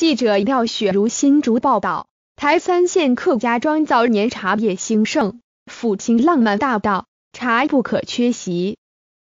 记者廖雪如、新竹报道：台三县客家庄早年茶叶兴盛，抚清浪漫大道茶不可缺席。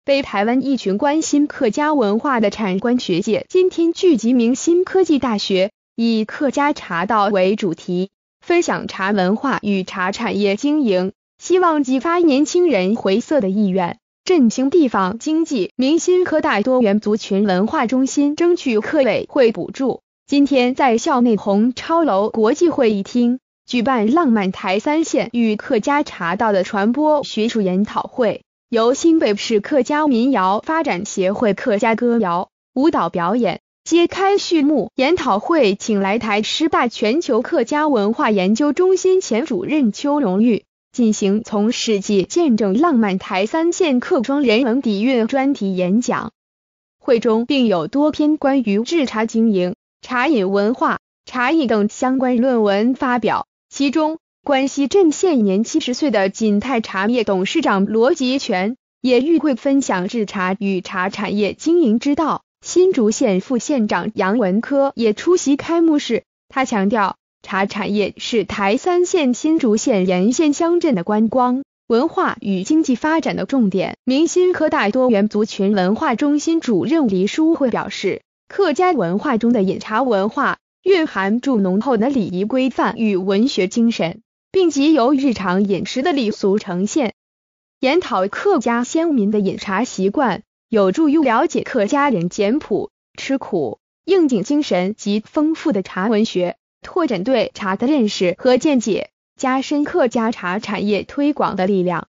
被台湾一群关心客家文化的产官学界，今天聚集明新科技大学，以客家茶道为主题，分享茶文化与茶产业经营，希望激发年轻人回色的意愿，振兴地方经济。明新科大多元族群文化中心争取科委会补助。今天在校内红超楼国际会议厅举办“浪漫台三线与客家茶道”的传播学术研讨会，由新北市客家民谣发展协会客家歌谣舞蹈表演揭开序幕。研讨会请来台师大全球客家文化研究中心前主任邱荣誉进行从史界见证浪漫台三线客庄人文底蕴专题演讲。会中并有多篇关于制茶经营。茶饮文化、茶艺等相关论文发表。其中，关西镇现年七十岁的锦泰茶叶董事长罗吉全也与会分享制茶与茶产业经营之道。新竹县副县长杨文科也出席开幕式。他强调，茶产业是台三县新竹县沿线乡镇的观光文化与经济发展的重点。明星科大多元族群文化中心主任黎淑慧表示。客家文化中的饮茶文化，蕴含住浓厚的礼仪规范与文学精神，并集由日常饮食的礼俗呈现。研讨客家先民的饮茶习惯，有助于了解客家人简朴、吃苦、应景精神及丰富的茶文学，拓展对茶的认识和见解，加深客家茶产业推广的力量。